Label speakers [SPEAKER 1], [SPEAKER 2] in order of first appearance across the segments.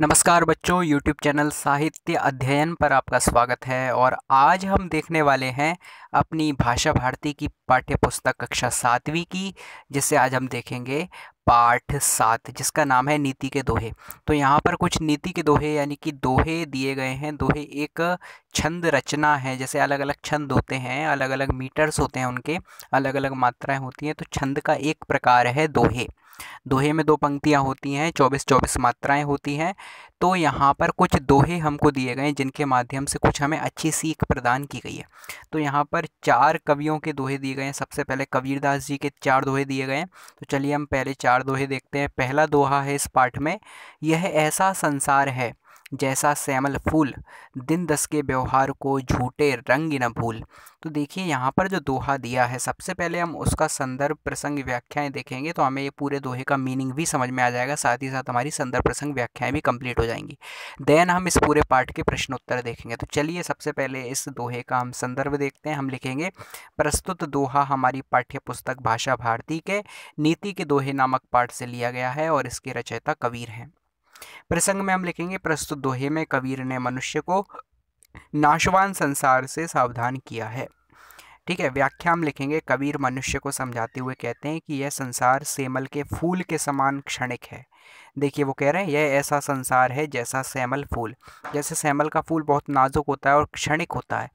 [SPEAKER 1] नमस्कार बच्चों YouTube channel साहित्य अध्ययन पर आपका स्वागत है और आज हम देखने वाले हैं अपनी भाषा भारती की पाठ्य पुस्तक कक्षा सातवीं की जिसे आज हम देखेंगे पाठ सात जिसका नाम है नीति के दोहे तो यहाँ पर कुछ नीति के दोहे यानी कि दोहे दिए गए हैं दोहे एक छंद रचना है जैसे अलग अलग छंद होते हैं अलग अलग मीटर्स होते हैं उनके अलग अलग मात्राएँ होती हैं तो छंद का एक प्रकार है दोहे दोहे में दो पंक्तियाँ होती हैं चौबीस चौबीस मात्राएँ होती हैं तो यहाँ पर कुछ दोहे हमको दिए गए हैं जिनके माध्यम से कुछ हमें अच्छी सीख प्रदान की गई है तो यहाँ पर चार कवियों के दोहे दिए गए हैं सबसे पहले कबीरदास जी के चार दोहे दिए गए हैं तो चलिए हम पहले चार दोहे देखते हैं पहला दोहा है इस पाठ में यह ऐसा संसार है जैसा श्यामल फूल दिन दस के व्यवहार को झूठे रंग न भूल तो देखिए यहाँ पर जो दोहा दिया है सबसे पहले हम उसका संदर्भ प्रसंग व्याख्याएं देखेंगे तो हमें ये पूरे दोहे का मीनिंग भी समझ में आ जाएगा साथ ही साथ हमारी संदर्भ प्रसंग व्याख्याएं भी कंप्लीट हो जाएंगी देन हम इस पूरे पाठ के प्रश्नोत्तर देखेंगे तो चलिए सबसे पहले इस दोहे का हम संदर्भ देखते हैं हम लिखेंगे प्रस्तुत दोहा हमारी पाठ्य पुस्तक भाषा भारती के नीति के दोहे नामक पाठ से लिया गया है और इसके रचयिता कबीर हैं प्रसंग में हम लिखेंगे प्रस्तुत दोहे में कबीर ने मनुष्य को नाशवान संसार से सावधान किया है ठीक है व्याख्या हम लिखेंगे कबीर मनुष्य को समझाते हुए कहते हैं कि यह संसार सेमल के फूल के समान क्षणिक है देखिए वो कह रहे हैं यह ऐसा संसार है जैसा सेमल फूल जैसे सेमल का फूल बहुत नाजुक होता है और क्षणिक होता है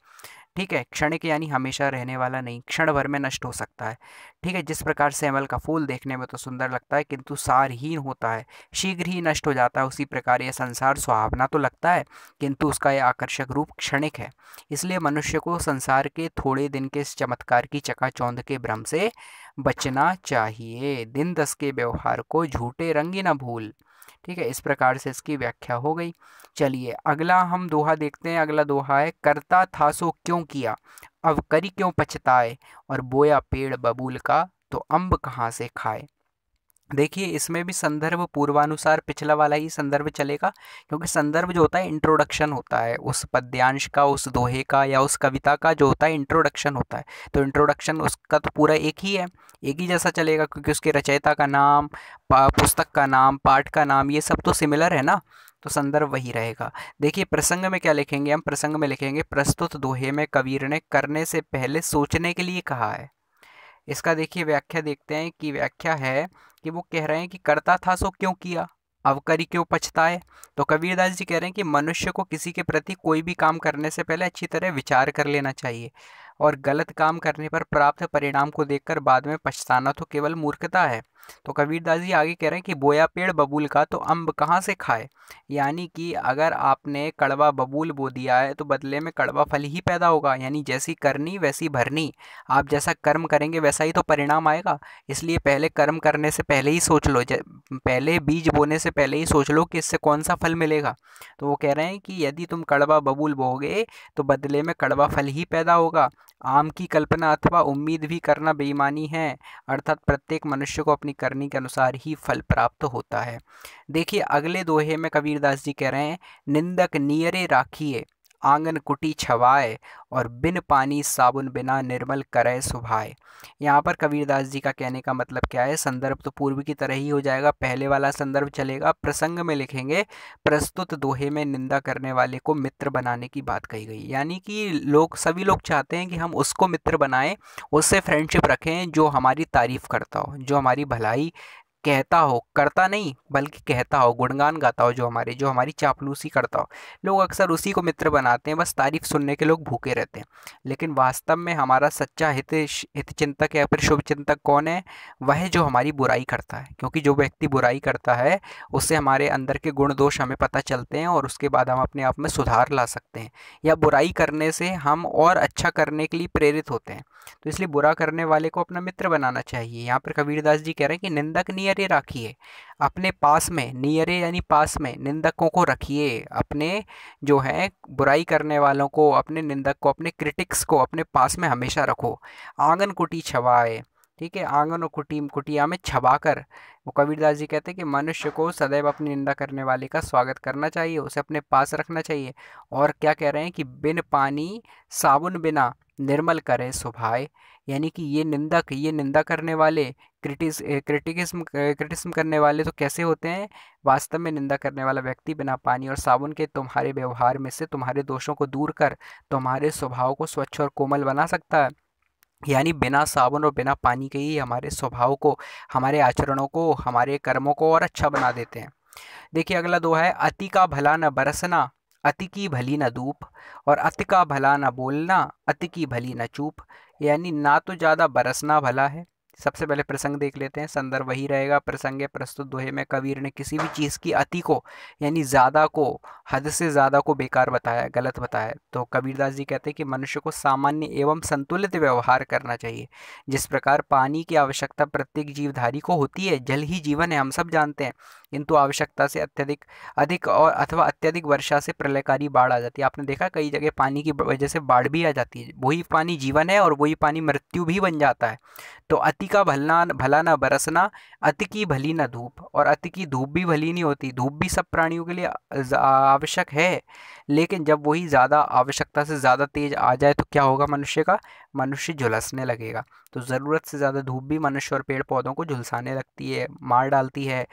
[SPEAKER 1] ठीक है क्षणिक यानी हमेशा रहने वाला नहीं क्षण भर में नष्ट हो सकता है ठीक है जिस प्रकार से अमल का फूल देखने में तो सुंदर लगता है किंतु सारहीन होता है शीघ्र ही नष्ट हो जाता है उसी प्रकार यह संसार सुहावना तो लगता है किंतु उसका यह आकर्षक रूप क्षणिक है इसलिए मनुष्य को संसार के थोड़े दिन के इस चमत्कार की चकाचौंध के भ्रम से बचना चाहिए दिन दस के व्यवहार को झूठे रंगी न भूल ठीक है इस प्रकार से इसकी व्याख्या हो गई चलिए अगला हम दोहा देखते हैं अगला दोहा है करता था सो क्यों किया अब करी क्यों पछताए और बोया पेड़ बबूल का तो अम्ब कहाँ से खाए देखिए इसमें भी संदर्भ पूर्वानुसार पिछला वाला ही संदर्भ चलेगा क्योंकि संदर्भ जो होता है इंट्रोडक्शन होता है उस पद्यांश का उस दोहे का या उस कविता का जो होता है इंट्रोडक्शन होता है तो इंट्रोडक्शन उसका तो पूरा एक ही है एक ही जैसा चलेगा क्योंकि उसके रचयिता का नाम पुस्तक का नाम पाठ का नाम ये सब तो सिमिलर है ना तो संदर्भ वही रहेगा देखिए प्रसंग में क्या लिखेंगे हम प्रसंग में लिखेंगे प्रस्तुत दोहे में कबीर ने करने से पहले सोचने के लिए कहा है इसका देखिए व्याख्या देखते हैं कि व्याख्या है कि वो कह रहे हैं कि करता था सो क्यों किया अवकरी क्यों पछताए तो कबीरदास जी कह रहे हैं कि मनुष्य को किसी के प्रति कोई भी काम करने से पहले अच्छी तरह विचार कर लेना चाहिए और गलत काम करने पर प्राप्त परिणाम को देखकर बाद में पछताना तो केवल मूर्खता है तो कबीरदास जी आगे कह रहे हैं कि बोया पेड़ बबूल का तो अम्ब कहाँ से खाए यानी कि अगर आपने कड़वा बबूल बो दिया है तो बदले में कड़वा फल ही पैदा होगा यानी जैसी करनी वैसी भरनी आप जैसा कर्म करेंगे वैसा ही तो परिणाम आएगा इसलिए पहले कर्म करने से पहले ही सोच लो पहले बीज बोने से पहले ही सोच लो कि इससे कौन सा फल मिलेगा तो वो कह रहे हैं कि यदि तुम कड़वा बबूल बोगे तो बदले में कड़वा फल ही पैदा होगा आम की कल्पना अथवा उम्मीद भी करना बेईमानी है अर्थात प्रत्येक मनुष्य को अपनी करनी के अनुसार ही फल प्राप्त होता है देखिए अगले दोहे में कबीरदास जी कह रहे हैं निंदक नियरे राखिए आंगन कुटी छवाए और बिन पानी साबुन बिना निर्मल करे सुभाए यहाँ पर कबीरदास जी का कहने का मतलब क्या है संदर्भ तो पूर्व की तरह ही हो जाएगा पहले वाला संदर्भ चलेगा प्रसंग में लिखेंगे प्रस्तुत दोहे में निंदा करने वाले को मित्र बनाने की बात कही गई यानी कि लोग सभी लोग चाहते हैं कि हम उसको मित्र बनाएं उससे फ्रेंडशिप रखें जो हमारी तारीफ़ करता हो जो हमारी भलाई कहता हो करता नहीं बल्कि कहता हो गुणगान गाता हो जो हमारे जो हमारी चापलूसी करता हो लोग अक्सर उसी को मित्र बनाते हैं बस तारीफ सुनने के लोग भूखे रहते हैं लेकिन वास्तव में हमारा सच्चा हित हित चिंतक या फिर शुभ चिंतक कौन है वह जो हमारी बुराई करता है क्योंकि जो व्यक्ति बुराई करता है उससे हमारे अंदर के गुण दोष हमें पता चलते हैं और उसके बाद हम अपने आप में सुधार ला सकते हैं या बुराई करने से हम और अच्छा करने के लिए प्रेरित होते हैं तो इसलिए बुरा करने वाले को अपना मित्र बनाना चाहिए यहाँ पर कबीरदास जी कह रहे हैं कि निंदक नहीं नियरे रखिए अपने पास में नियरे यानी पास में निंदकों को रखिए अपने जो है बुराई करने वालों को अपने निंदक को अपने क्रिटिक्स को अपने पास में हमेशा रखो आंगन कुटी छवाए ठीक है आंगन और कुटी कुटिया में छबाकर वो कबीरदास जी कहते हैं कि मनुष्य को सदैव अपनी निंदा करने वाले का स्वागत करना चाहिए उसे अपने पास रखना चाहिए और क्या कह रहे हैं कि बिन पानी साबुन बिना निर्मल करे सुभाए यानी कि ये निंदक ये निंदा करने वाले क्रिटिस क्रिटिकिज्म क्रिटिज्म करने वाले तो कैसे होते हैं वास्तव में निंदा करने वाला व्यक्ति बिना पानी और साबुन के तुम्हारे व्यवहार में से तुम्हारे दोषों को दूर कर तुम्हारे स्वभाव को स्वच्छ और कोमल बना सकता है यानी बिना साबुन और बिना पानी के ही हमारे स्वभाव को हमारे आचरणों को हमारे कर्मों को और अच्छा बना देते हैं देखिए अगला दो है अति का भला न बरसना अति की भली ना दूप और अति का भला ना बोलना अति की भली ना चूप यानी ना तो ज़्यादा बरसना भला है सबसे पहले प्रसंग देख लेते हैं संदर्भ वही रहेगा प्रसंग प्रस्तुत दोहे में कबीर ने किसी भी चीज़ की अति को यानी ज़्यादा को हद से ज़्यादा को बेकार बताया गलत बताया तो कबीरदास जी कहते हैं कि मनुष्य को सामान्य एवं संतुलित व्यवहार करना चाहिए जिस प्रकार पानी की आवश्यकता प्रत्येक जीवधारी को होती है जल ही जीवन है हम सब जानते हैं किंतु आवश्यकता से अत्यधिक अधिक और अथवा अत्यधिक वर्षा से प्रलयकारी बाढ़ आ जाती है आपने देखा कई जगह पानी की वजह से बाढ़ भी आ जाती है वही पानी जीवन है और वही पानी मृत्यु भी बन जाता है तो अति का भलना भला ना बरसना अति की भली ना धूप और अति की धूप भी भली नहीं होती धूप भी सब प्राणियों के लिए आवश्यक है लेकिन जब वही ज़्यादा आवश्यकता से ज़्यादा तेज़ आ जाए तो क्या होगा मनुष्य का मनुष्य झुलसने लगेगा तो ज़रूरत से ज़्यादा धूप भी मनुष्य और पेड़ पौधों को झुलसाने लगती है मार डालती है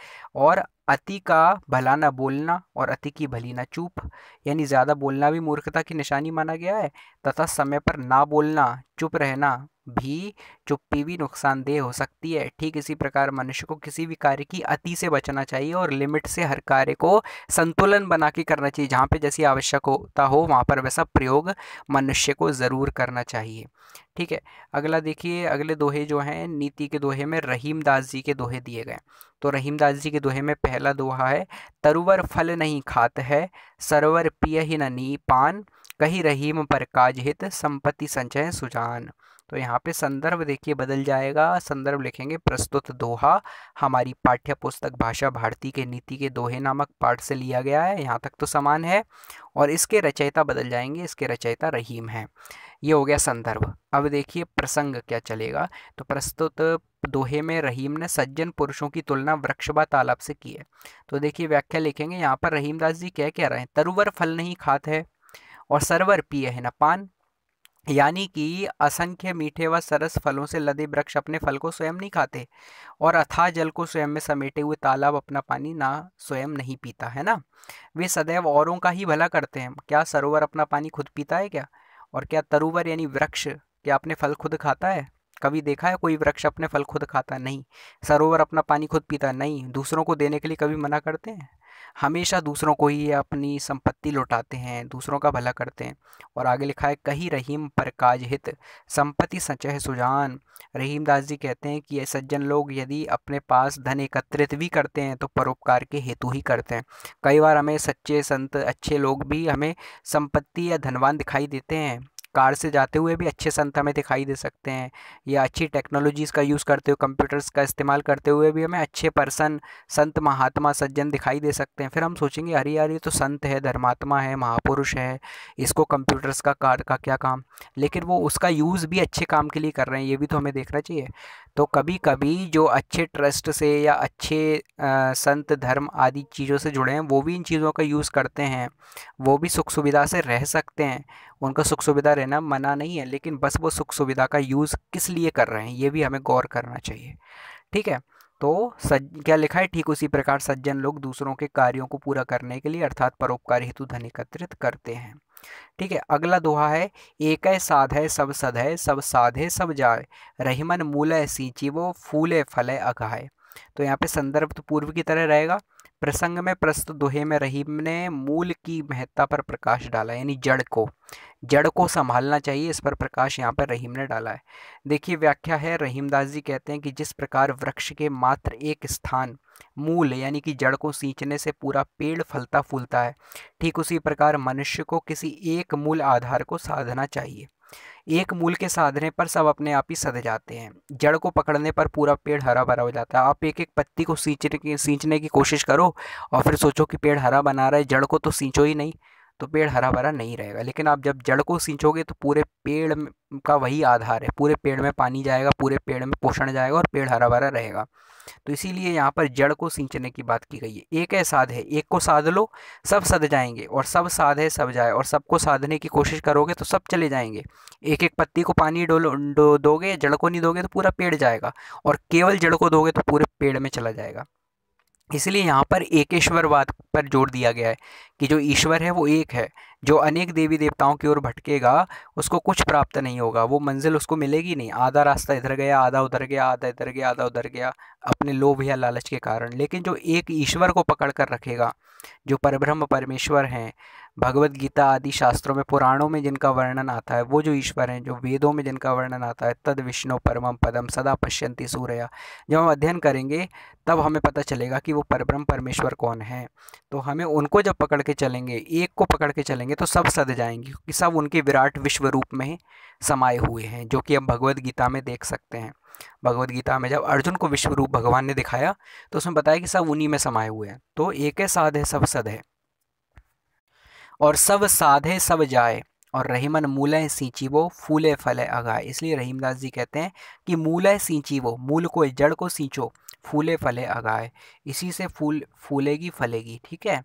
[SPEAKER 1] और 감사합니다. अति का भला ना बोलना और अति की भली ना चूप यानी ज़्यादा बोलना भी मूर्खता की निशानी माना गया है तथा समय पर ना बोलना चुप रहना भी चुप्पी भी नुकसानदेह हो सकती है ठीक इसी प्रकार मनुष्य को किसी भी कार्य की अति से बचना चाहिए और लिमिट से हर कार्य को संतुलन बना के करना चाहिए जहाँ पे जैसी आवश्यकता हो वहाँ पर वैसा प्रयोग मनुष्य को ज़रूर करना चाहिए ठीक है अगला देखिए अगले दोहे जो हैं नीति के दोहे में रहीमदास जी के दोहे दिए गए तो रहीम दास जी के दोहे में पह पहला दोहा है तरुवर फल नहीं खात है सरोवर पिय ही नी पान कही रहीम पर काज हित संपत्ति संचय सुजान तो यहाँ पे संदर्भ देखिए बदल जाएगा संदर्भ लिखेंगे प्रस्तुत दोहा हमारी पाठ्य पुस्तक भाषा भारती के नीति के दोहे नामक पाठ से लिया गया है यहाँ तक तो समान है और इसके रचयिता बदल जाएंगे इसके रचयिता रहीम है ये हो गया संदर्भ अब देखिए प्रसंग क्या चलेगा तो प्रस्तुत दोहे में रहीम ने सज्जन पुरुषों की तुलना वृक्ष व तालाब से की है तो देखिए व्याख्या लिखेंगे यहाँ पर रहीमदास जी क्या कह रहे हैं तरुवर फल नहीं खाते है और सरवर पिए है न पान यानी कि असंख्य मीठे व सरस फलों से लदे वृक्ष अपने फल को स्वयं नहीं खाते और अथा जल को स्वयं में समेटे हुए तालाब अपना पानी ना स्वयं नहीं पीता है ना वे सदैव औरों का ही भला करते हैं क्या सरोवर अपना पानी खुद पीता है क्या और क्या तरुवर यानी वृक्ष क्या अपने फल खुद खाता है कभी देखा है कोई वृक्ष अपने फल खुद खाता नहीं सरोवर अपना पानी खुद पीता नहीं दूसरों को देने के लिए कभी मना करते हैं हमेशा दूसरों को ही अपनी संपत्ति लौटाते हैं दूसरों का भला करते हैं और आगे लिखा है कही रहीम पर काज हित संपत्ति सचह सुजान रहीम दास जी कहते हैं कि ये सज्जन लोग यदि अपने पास धन एकत्रित भी करते हैं तो परोपकार के हेतु ही करते हैं कई बार हमें सच्चे संत अच्छे लोग भी हमें संपत्ति या धनवान दिखाई देते हैं कार से जाते हुए भी अच्छे संत हमें दिखाई दे सकते हैं या अच्छी टेक्नोलॉजीज़ का यूज़ करते हुए कंप्यूटर्स का इस्तेमाल करते हुए भी हमें अच्छे पर्सन संत महात्मा सज्जन दिखाई दे सकते हैं फिर हम सोचेंगे अरे यार ये तो संत है धर्मात्मा है महापुरुष है इसको कंप्यूटर्स का कार का क्या काम लेकिन वो उसका यूज़ भी अच्छे काम के लिए कर रहे हैं ये भी तो हमें देखना चाहिए तो कभी कभी जो अच्छे ट्रस्ट से या अच्छे आ, संत धर्म आदि चीज़ों से जुड़े हैं वो भी इन चीज़ों का यूज़ करते हैं वो भी सुख सुविधा से रह सकते हैं उनका सुख सुविधा रहना मना नहीं है लेकिन बस वो सुख सुविधा का यूज़ किस लिए कर रहे हैं ये भी हमें गौर करना चाहिए ठीक है तो सज क्या लिखा है ठीक उसी प्रकार सज्जन लोग दूसरों के कार्यों को पूरा करने के लिए अर्थात परोपकार हेतु धन एकत्रित करते हैं ठीक है अगला दोहा है एक है साध है सब सद है सब साधे सब जाए रहीमन मूल है सींची वो फूले फले अघाए तो यहाँ पे संदर्भ तो पूर्व की तरह रहेगा प्रसंग में प्रस्तुत दोहे में रहीम ने मूल की महत्ता पर प्रकाश डाला यानी जड़ को जड़ को संभालना चाहिए इस पर प्रकाश यहाँ पर रहीम ने डाला है देखिए व्याख्या है रहीमदास जी कहते हैं कि जिस प्रकार वृक्ष के मात्र एक स्थान मूल यानी कि जड़ को सींचने से पूरा पेड़ फलता फूलता है ठीक उसी प्रकार मनुष्य को किसी एक मूल आधार को साधना चाहिए एक मूल के साधने पर सब अपने आप ही सद जाते हैं जड़ को पकड़ने पर पूरा पेड़ हरा भरा हो जाता है आप एक एक पत्ती को सींचने की सींचने की कोशिश करो और फिर सोचो कि पेड़ हरा बना रहा है जड़ को तो सींचो ही नहीं तो पेड़ हरा भरा नहीं रहेगा लेकिन आप जब जड़ को सींचोगे तो पूरे पेड़ का वही आधार है पूरे पेड़ में पानी जाएगा पूरे पेड़ में पोषण जाएगा और पेड़ हरा भरा रहेगा तो इसीलिए यहाँ पर जड़ को सींचने की बात की गई है एक है साध है एक को साध लो सब सद जाएंगे और सब साध है सब जाए और सबको साधने की कोशिश करोगे तो सब चले जाएंगे एक एक पत्ती को पानी डोलो डो दोगे जड़ को नहीं दोगे तो पूरा पेड़ जाएगा और केवल जड़ को दोगे तो पूरे पेड़ में चला जाएगा इसलिए यहाँ पर एकेश्वरवाद पर जोर दिया गया है कि जो ईश्वर है वो एक है जो अनेक देवी देवताओं की ओर भटकेगा उसको कुछ प्राप्त नहीं होगा वो मंजिल उसको मिलेगी नहीं आधा रास्ता इधर गया आधा उधर गया आधा इधर गया आधा उधर गया अपने लोभ या लालच के कारण लेकिन जो एक ईश्वर को पकड़ कर रखेगा जो परब्रह्म परमेश्वर हैं भगवत गीता आदि शास्त्रों में पुराणों में जिनका वर्णन आता है वो जो ईश्वर हैं जो वेदों में जिनका वर्णन आता है तद विष्णु परमम पदम सदा पश्यंति सूर्या जब हम अध्ययन करेंगे तब हमें पता चलेगा कि वो परब्रह्म परमेश्वर कौन है तो हमें उनको जब पकड़ के चलेंगे एक को पकड़ के चलेंगे तो सब सद जाएंगे क्योंकि सब उनके विराट विश्व रूप में समाये हुए हैं जो कि हम भगवदगीता गीता में देख सकते हैं भगवत गीता में जब अर्जुन को विश्व रूप भगवान ने दिखाया तो उसमें बताया कि सब उन्हीं में समाये हुए हैं तो एक है साध है सब सद है और सब साधे सब जाए और रहीमन मूलय वो फूले फले अगाए इसलिए रहीमदास जी कहते हैं कि मूलय वो मूल को जड़ को सींचो फूले फले अगाए इसी से फूल फूलेगी फलेगी ठीक है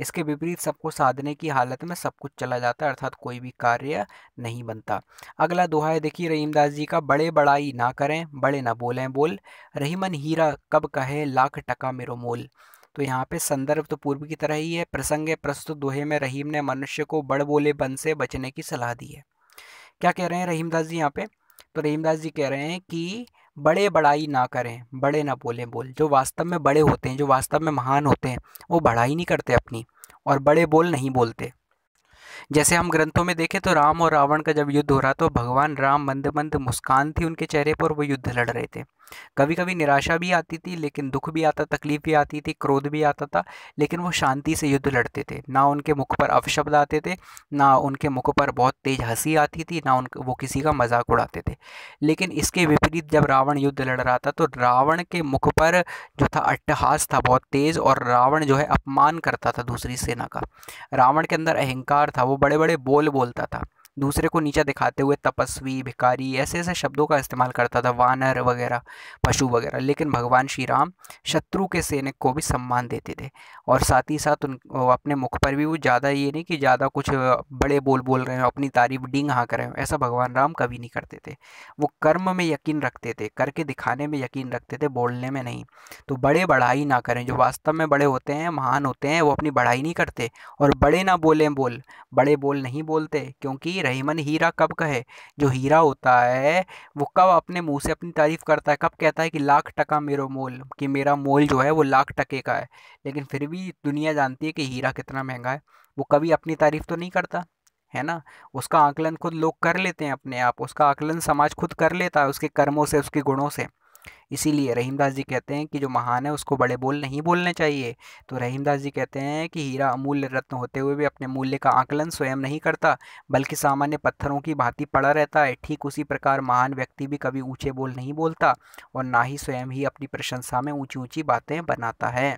[SPEAKER 1] इसके विपरीत सबको साधने की हालत में सब कुछ चला जाता है अर्थात कोई भी कार्य नहीं बनता अगला दोहा है देखिए रहीमदास जी का बड़े बड़ाई ना करें बड़े ना बोलें बोल रहीमन हीरा कब कहे लाख टका मेरो मोल तो यहाँ पे संदर्भ तो पूर्व की तरह ही है प्रसंग प्रस्तुत दोहे में रहीम ने मनुष्य को बड़ बोले बन से बचने की सलाह दी है क्या कह रहे हैं रहीमदास जी यहाँ पे तो रहीमदास जी कह रहे हैं कि बड़े बड़ाई ना करें बड़े ना बोलें बोल जो वास्तव में बड़े होते हैं जो वास्तव में महान होते हैं वो बड़ाई नहीं करते अपनी और बड़े बोल नहीं बोलते जैसे हम ग्रंथों में देखें तो राम और रावण का जब युद्ध हो रहा तो भगवान राम मंद मंद मुस्कान थी उनके चेहरे पर वो युद्ध लड़ रहे थे कभी कभी निराशा भी आती थी लेकिन दुख भी आता तकलीफ भी आती थी क्रोध भी आता था लेकिन वो शांति से युद्ध लड़ते थे ना उनके मुख पर अपशब्द आते थे ना उनके मुख पर बहुत तेज हंसी आती थी ना उन वो किसी का मजाक उड़ाते थे लेकिन इसके विपरीत जब रावण युद्ध लड़ रहा था तो रावण के मुख पर जो था अट्टहास था बहुत तेज़ और रावण जो है अपमान करता था दूसरी सेना का रावण के अंदर अहंकार था वो बड़े बड़े बोल बोलता था दूसरे को नीचा दिखाते हुए तपस्वी भिकारी ऐसे ऐसे शब्दों का इस्तेमाल करता था वानर वगैरह पशु वगैरह लेकिन भगवान श्री राम शत्रु के सैनिक को भी सम्मान देते थे और साथ ही साथ उन अपने मुख पर भी वो ज़्यादा ये नहीं कि ज़्यादा कुछ बड़े बोल बोल रहे हो अपनी तारीफ डिंग हाँ कर रहे हो ऐसा भगवान राम कभी नहीं करते थे वो कर्म में यकीन रखते थे करके दिखाने में यकीन रखते थे बोलने में नहीं तो बड़े बढ़ाई ना करें जो वास्तव में बड़े होते हैं महान होते हैं वो अपनी बढ़ाई नहीं करते और बड़े ना बोलें बोल बड़े बोल नहीं बोलते क्योंकि रहीमन हीरा कब कहे जो हीरा होता है वो कब अपने मुंह से अपनी तारीफ़ करता है कब कहता है कि लाख टका मेरा मोल कि मेरा मोल जो है वो लाख टके का है लेकिन फिर भी दुनिया जानती है कि हीरा कितना महंगा है वो कभी अपनी तारीफ़ तो नहीं करता है ना उसका आकलन खुद लोग कर लेते हैं अपने आप उसका आकलन समाज खुद कर लेता है उसके कर्मों से उसके गुणों से इसीलिए रहीमदास जी कहते हैं कि जो महान है उसको बड़े बोल नहीं बोलने चाहिए तो रहीमदास जी कहते हैं कि हीरा अमूल्य रत्न होते हुए भी अपने मूल्य का आकलन स्वयं नहीं करता बल्कि सामान्य पत्थरों की भांति पड़ा रहता है ठीक उसी प्रकार महान व्यक्ति भी कभी ऊँचे बोल नहीं बोलता और ना ही स्वयं ही अपनी प्रशंसा में ऊँची ऊँची बातें बनाता है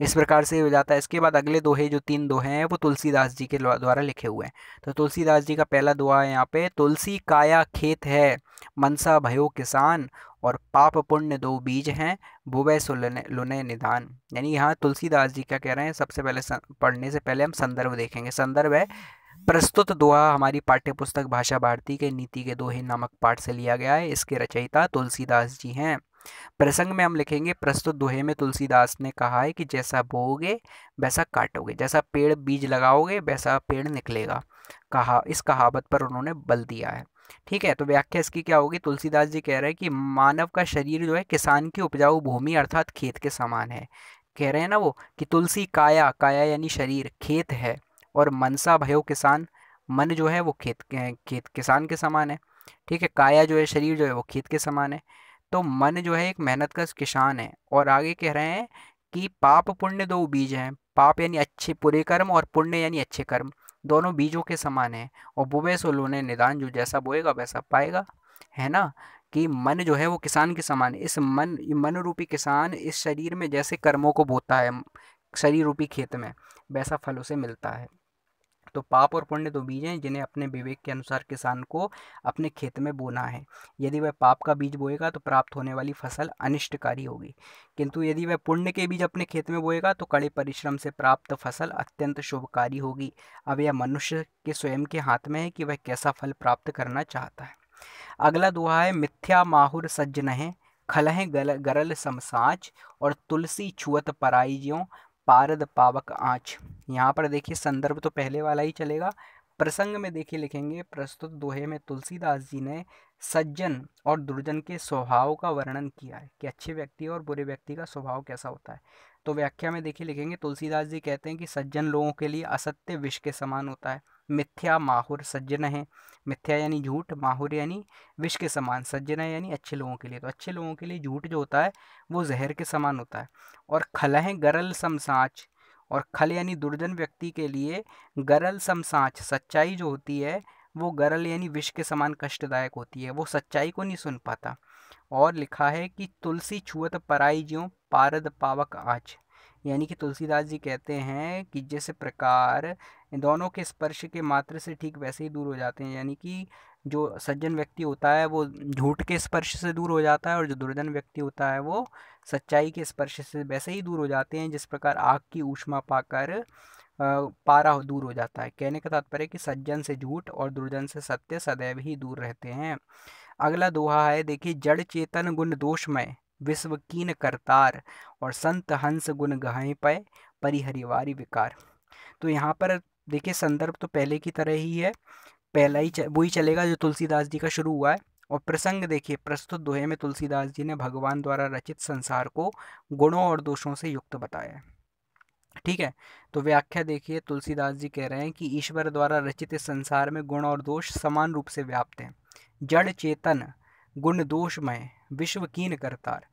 [SPEAKER 1] इस प्रकार से हो जाता है इसके बाद अगले दोहे जो तीन दोहे हैं वो तुलसीदास जी के द्वारा लिखे हुए हैं तो तुलसीदास जी का पहला दोहा है यहाँ पे तुलसी काया खेत है मनसा भयो किसान और पाप पुण्य दो बीज हैं बुबे सुलने लुने निदान यानी यहाँ तुलसीदास जी क्या कह रहे हैं सबसे पहले पढ़ने से पहले हम संदर्भ देखेंगे संदर्भ है प्रस्तुत दोहा हमारी पाठ्यपुस्तक भाषा भारती के नीति के दोहे नामक पाठ से लिया गया है इसके रचयिता तुलसीदास जी हैं प्रसंग में हम लिखेंगे प्रस्तुत दोहे में तुलसीदास ने कहा है कि जैसा बोगे वैसा काटोगे जैसा पेड़ बीज लगाओगे वैसा पेड़ निकलेगा कहा इस कहावत पर उन्होंने बल दिया है ठीक है तो व्याख्या इसकी क्या होगी तुलसीदास जी कह रहे हैं कि मानव का शरीर जो है किसान की उपजाऊ भूमि अर्थात खेत के समान है कह रहे हैं ना वो कि तुलसी काया काया यानी शरीर खेत है और मनसा भयो किसान मन जो है वो खेत खेत किसान के समान है ठीक है काया जो है शरीर जो है वो खेत के समान है तो मन जो है एक मेहनत का किसान है और आगे कह रहे हैं कि पाप पुण्य दो बीज हैं पाप यानी अच्छे पुरे कर्म और पुण्य यानी अच्छे कर्म दोनों बीजों के समान है और बुबे सो लोने निदान जो जैसा बोएगा वैसा पाएगा है ना कि मन जो है वो किसान के समान इस मन मन रूपी किसान इस शरीर में जैसे कर्मों को बोता है शरीर रूपी खेत में वैसा फल उसे मिलता है तो पाप और पुण्य दो तो बीज हैं जिन्हें अपने विवेक के अनुसार किसान को अपने खेत में बोना है यदि वह पाप का बीज बोएगा तो प्राप्त होने वाली फसल अनिष्टकारी होगी किंतु यदि वह पुण्य के बीज अपने खेत में बोएगा तो कड़े परिश्रम से प्राप्त फसल अत्यंत शुभकारी होगी अब यह मनुष्य के स्वयं के हाथ में है कि वह कैसा फल प्राप्त करना चाहता है अगला दुआ है मिथ्या माहुर सज्जन है खलहें गरल समसाच और तुलसी छुअत पराई ज्यों पारद पावक आँच यहाँ पर देखिए संदर्भ तो पहले वाला ही चलेगा प्रसंग में देखिए लिखेंगे प्रस्तुत दोहे में तुलसीदास जी ने सज्जन और दुर्जन के स्वभाव का वर्णन किया है कि अच्छे व्यक्ति और बुरे व्यक्ति का स्वभाव कैसा होता है तो व्याख्या में देखिए लिखेंगे तुलसीदास जी कहते हैं कि सज्जन लोगों के लिए असत्य विष के समान होता है मिथ्या माहुर सज्जन है मिथ्या यानी झूठ माहुर यानी विष के समान है यानी अच्छे लोगों के लिए तो अच्छे लोगों के लिए झूठ जो होता है वो जहर के समान होता है और खल है गरल समसाच और खल यानी दुर्जन व्यक्ति के लिए गरल समसाच सच्चाई जो होती है वो गरल यानी विष के समान कष्टदायक होती है वो सच्चाई को नहीं सुन पाता और लिखा है कि तुलसी छुअत पराई ज्यों पारद पावक आँच यानी कि तुलसीदास जी कहते हैं कि जिस प्रकार दोनों के स्पर्श के मात्र से ठीक वैसे ही दूर हो जाते हैं यानी कि जो सज्जन व्यक्ति होता है वो झूठ के स्पर्श से दूर हो जाता है और जो दुर्जन व्यक्ति होता है वो सच्चाई के स्पर्श से वैसे ही दूर हो जाते हैं जिस प्रकार आग की ऊष्मा पाकर पारा दूर हो जाता है कहने का तात्पर्य कि सज्जन से झूठ और दुर्जन से सत्य सदैव ही दूर रहते हैं अगला दोहा है देखिए जड़ चेतन गुण दोषमय विश्व कीन करतार और संत हंस गुण गहे पय परिहरिवारी विकार तो यहाँ पर देखिए संदर्भ तो पहले की तरह ही है पहला ही वो ही चलेगा जो तुलसीदास जी का शुरू हुआ है और प्रसंग देखिए प्रस्तुत दोहे में तुलसीदास जी ने भगवान द्वारा रचित संसार को गुणों और दोषों से युक्त बताया है ठीक है तो व्याख्या देखिए तुलसीदास जी कह रहे हैं कि ईश्वर द्वारा रचित इस संसार में गुण और दोष समान रूप से व्याप्त हैं जड़ चेतन गुण दोषमय विश्व कीन करतार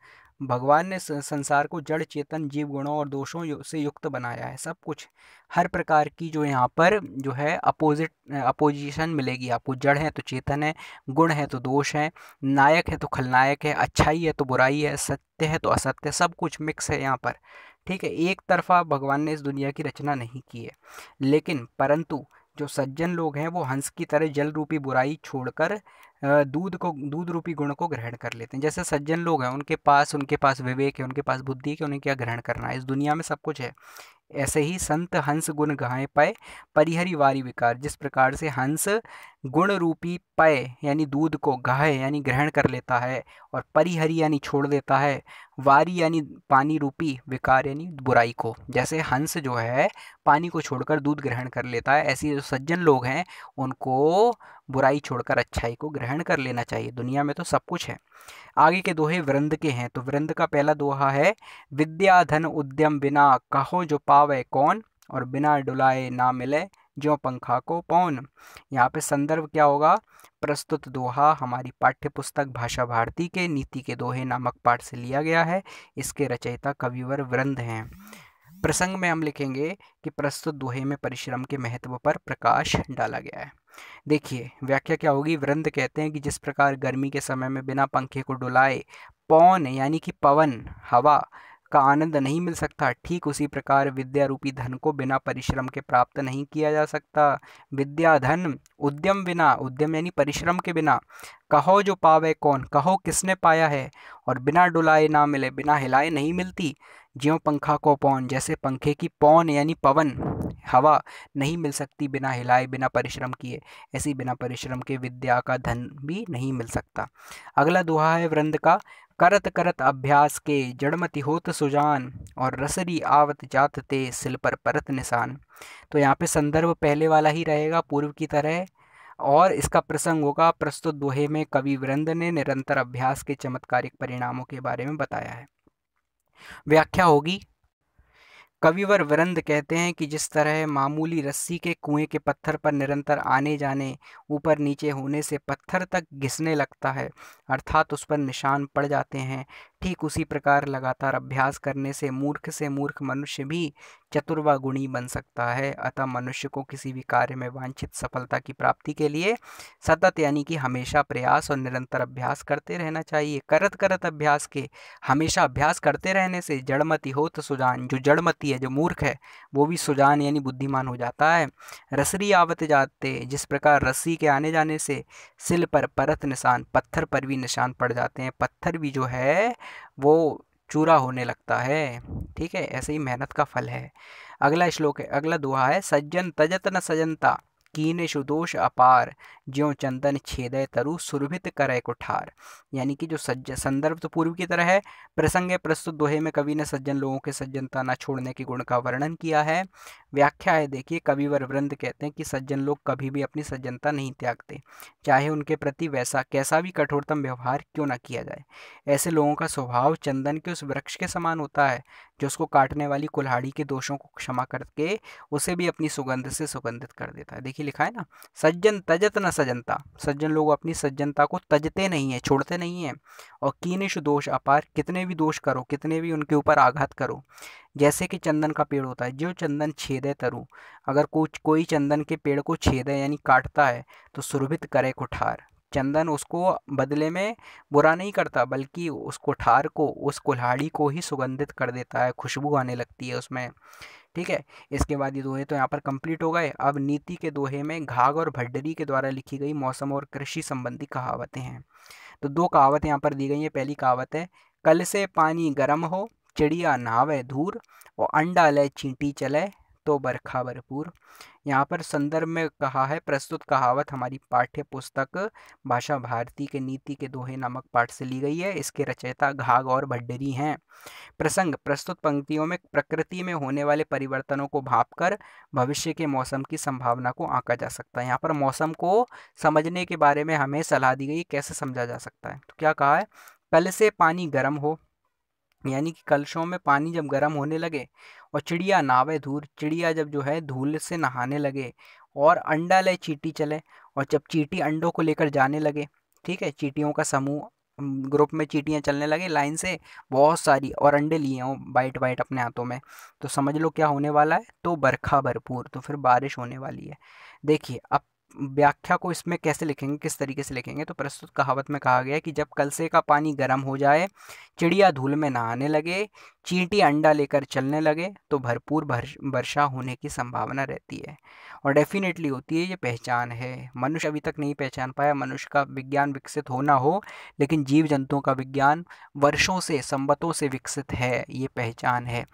[SPEAKER 1] भगवान ने संसार को जड़ चेतन जीव गुणों और दोषों से युक्त बनाया है सब कुछ हर प्रकार की जो यहाँ पर जो है अपोजिट अपोजिशन मिलेगी आपको जड़ है तो चेतन है गुण है तो दोष है नायक है तो खलनायक है अच्छाई है तो बुराई है सत्य है तो असत्य सब कुछ मिक्स है यहाँ पर ठीक है एक तरफा भगवान ने इस दुनिया की रचना नहीं की है लेकिन परंतु जो सज्जन लोग हैं वो हंस की तरह जल रूपी बुराई छोड़कर दूध को दूध रूपी गुण को ग्रहण कर लेते हैं जैसे सज्जन लोग हैं उनके पास उनके पास विवेक है उनके पास बुद्धि है कि उन्हें क्या ग्रहण करना है इस दुनिया में सब कुछ है ऐसे ही संत हंस गुण गाय पय परिहरी वारी विकार जिस प्रकार से हंस गुण रूपी पय यानी दूध को गाय यानी ग्रहण कर लेता है और परिहरी यानी छोड़ देता है वारी यानी पानी रूपी विकार यानी बुराई को जैसे हंस जो है पानी को छोड़कर दूध ग्रहण कर लेता है ऐसे जो सज्जन लोग हैं उनको बुराई छोड़कर अच्छाई को ग्रहण कर लेना चाहिए दुनिया में तो सब कुछ है आगे के दोहे वृंद के हैं तो वृंद का पहला दोहा है विद्याधन उद्यम बिना कहो जो पा पावे कौन और बिना डुलाए ना मिले जो पंखा को पौन यहाँ पे संदर्भ क्या होगा प्रस्तुत दोहा हमारी पाठ्य पुस्तक भाषा भारती के नीति के दोहे नामक पाठ से लिया गया है इसके रचयिता कविवर वृंद हैं प्रसंग में हम लिखेंगे कि प्रस्तुत दोहे में परिश्रम के महत्व पर प्रकाश डाला गया है देखिए व्याख्या क्या होगी वृंद कहते हैं कि जिस प्रकार गर्मी के समय में बिना पंखे को डुलाए पौन यानी कि पवन हवा का आनंद नहीं मिल सकता ठीक उसी प्रकार विद्या रूपी धन को बिना परिश्रम के प्राप्त नहीं किया जा सकता विद्या धन उद्यम बिना उद्यम यानी परिश्रम के बिना कहो जो पावे कौन कहो किसने पाया है और बिना डुलाए ना मिले बिना हिलाए नहीं मिलती ज्यों पंखा को पौन जैसे पंखे की पौन यानी पवन हवा नहीं मिल सकती बिना हिलाए बिना परिश्रम किए ऐसी बिना परिश्रम के विद्या का धन भी नहीं मिल सकता अगला दोहा है वृंद का करत करत अभ्यास के जड़मति होत सुजान और रसरी आवत जात ते सिल पर परत निशान तो यहाँ पे संदर्भ पहले वाला ही रहेगा पूर्व की तरह और इसका प्रसंग होगा प्रस्तुत दोहे में कवि वृंद ने निरंतर अभ्यास के चमत्कारिक परिणामों के बारे में बताया है व्याख्या होगी कविवर वरंद कहते हैं कि जिस तरह मामूली रस्सी के कुएं के पत्थर पर निरंतर आने जाने ऊपर नीचे होने से पत्थर तक घिसने लगता है अर्थात उस पर निशान पड़ जाते हैं ठीक उसी प्रकार लगातार अभ्यास करने से मूर्ख से मूर्ख मनुष्य भी चतुर्वा गुणी बन सकता है अतः मनुष्य को किसी भी कार्य में वांछित सफलता की प्राप्ति के लिए सतत यानी कि हमेशा प्रयास और निरंतर अभ्यास करते रहना चाहिए करत करत अभ्यास के हमेशा अभ्यास करते रहने से जड़मती हो तो सुजान जो जड़मती है जो मूर्ख है वो भी सुजान यानी बुद्धिमान हो जाता है रसरी आवत जाते जिस प्रकार रस्सी के आने जाने से सिल पर परत निशान पत्थर पर भी निशान पड़ जाते हैं पत्थर भी जो है वो चूरा होने लगता है ठीक है ऐसे ही मेहनत का फल है अगला श्लोक है अगला दुआ है सज्जन तजत न सजनता कीन सुदोष अपार ज्यो चंदन छेदय तरु सुरभित करय कुठार यानी कि जो सज्ज संदर्भ तो पूर्व की तरह है प्रसंग प्रस्तुत दोहे में कवि ने सज्जन लोगों के सज्जनता न छोड़ने के गुण का वर्णन किया है व्याख्या है देखिए कविवर वृंद कहते हैं कि सज्जन लोग कभी भी अपनी सज्जनता नहीं त्यागते चाहे उनके प्रति वैसा कैसा भी कठोरतम व्यवहार क्यों ना किया जाए ऐसे लोगों का स्वभाव चंदन के उस वृक्ष के समान होता है जो उसको काटने वाली कुल्हाड़ी के दोषों को क्षमा करके उसे भी अपनी सुगंध से सुगंधित कर देता है देखिए लिखा है ना सज्जन तजत न सज्जनता सज्जन लोग अपनी सज्जनता को तजते नहीं है छोड़ते नहीं है और कीनिश दोष अपार कितने भी दोष करो कितने भी उनके ऊपर आघात करो जैसे कि चंदन का पेड़ होता है जो चंदन छेदे तरु अगर कुछ कोई चंदन के पेड़ को छेदे यानी काटता है तो सुरभित करे कुठार चंदन उसको बदले में बुरा नहीं करता बल्कि उस कुठार को उस कुल्हाड़ी को ही सुगंधित कर देता है खुशबू आने लगती है उसमें ठीक है इसके बाद ये दोहे तो यहाँ पर कंप्लीट हो गए अब नीति के दोहे में घाघ और भड्डरी के द्वारा लिखी गई मौसम और कृषि संबंधी कहावतें हैं तो दो कहावतें यहाँ पर दी गई हैं पहली कहावत है कल से पानी गर्म हो चिड़िया नहावे धूर और अंडा ले चींटी चले तो बरखा भरपूर यहाँ पर संदर्भ में कहा है प्रस्तुत कहावत हमारी पाठ्य पुस्तक भाषा भारती के नीति के दोहे नामक पाठ से ली गई है इसके रचयिता घाघ और भड्डरी हैं प्रसंग प्रस्तुत पंक्तियों में प्रकृति में होने वाले परिवर्तनों को भाप कर भविष्य के मौसम की संभावना को आंका जा सकता है यहाँ पर मौसम को समझने के बारे में हमें सलाह दी गई कैसे समझा जा सकता है तो क्या कहा है कल से पानी गर्म हो यानी कि कलशों में पानी जब गर्म होने लगे और चिड़िया नावे धूल चिड़िया जब जो है धूल से नहाने लगे और अंडा ले चीटी चले और जब चीटी अंडों को लेकर जाने लगे ठीक है चीटियों का समूह ग्रुप में चीटियाँ चलने लगे लाइन से बहुत सारी और अंडे लिए हों बाइट बाइट अपने हाथों में तो समझ लो क्या होने वाला है तो बरखा भरपूर तो फिर बारिश होने वाली है देखिए अब व्याख्या को इसमें कैसे लिखेंगे किस तरीके से लिखेंगे तो प्रस्तुत कहावत में कहा गया है कि जब कलसे का पानी गर्म हो जाए चिड़िया धूल में नहाने लगे चींटी अंडा लेकर चलने लगे तो भरपूर वर्षा होने की संभावना रहती है और डेफिनेटली होती है ये पहचान है मनुष्य अभी तक नहीं पहचान पाया मनुष्य का विज्ञान विकसित होना हो लेकिन जीव जंतुओं का विज्ञान वर्षों से संबतों से विकसित है ये पहचान है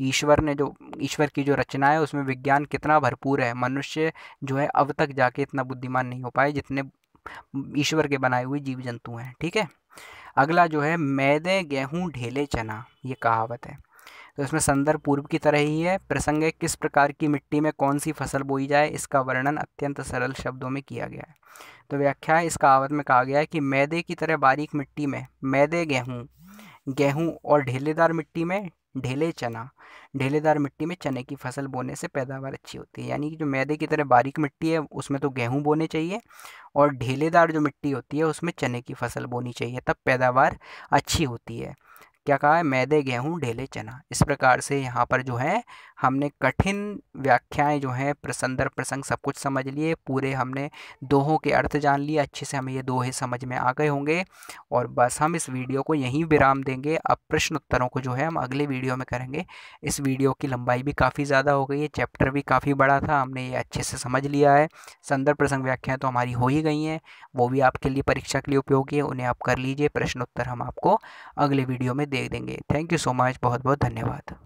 [SPEAKER 1] ईश्वर ने जो ईश्वर की जो रचना है उसमें विज्ञान कितना भरपूर है मनुष्य जो है अब तक जाके इतना बुद्धिमान नहीं हो पाए जितने ईश्वर के बनाए हुए जीव जंतु हैं ठीक है अगला जो है मैदे गेहूँ ढेले चना ये कहावत है तो इसमें संदर्भ पूर्व की तरह ही है प्रसंग है किस प्रकार की मिट्टी में कौन सी फसल बोई जाए इसका वर्णन अत्यंत सरल शब्दों में किया गया है तो व्याख्या इस कहावत में कहा गया है कि मैदे की तरह बारीक मिट्टी में मैदे गेहूँ गेहूँ और ढेलेदार मिट्टी में ढेले चना ढेलेदार मिट्टी में चने की फसल बोने से पैदावार अच्छी होती है यानी कि जो मैदे की तरह बारीक मिट्टी है उसमें तो गेहूं बोने चाहिए और ढेलेदार जो मिट्टी होती है उसमें चने की फसल बोनी चाहिए तब पैदावार अच्छी होती है क्या कहा है मैदे गेहूँ ढेले चना इस प्रकार से यहाँ पर जो है हमने कठिन व्याख्याएं जो हैं प्रसंदर प्रसंग सब कुछ समझ लिए पूरे हमने दोहों के अर्थ जान लिए अच्छे से हमें ये दोहे समझ में आ गए होंगे और बस हम इस वीडियो को यहीं विराम देंगे अब प्रश्न उत्तरों को जो है हम अगले वीडियो में करेंगे इस वीडियो की लंबाई भी काफ़ी ज़्यादा हो गई है चैप्टर भी काफ़ी बड़ा था हमने ये अच्छे से समझ लिया है संदर्भ प्रसंग व्याख्याएँ तो हमारी हो ही गई हैं वो भी आपके लिए परीक्षा के लिए उपयोगी है उन्हें आप कर लीजिए प्रश्नोत्तर हम आपको अगले वीडियो में देख देंगे थैंक यू सो मच बहुत बहुत धन्यवाद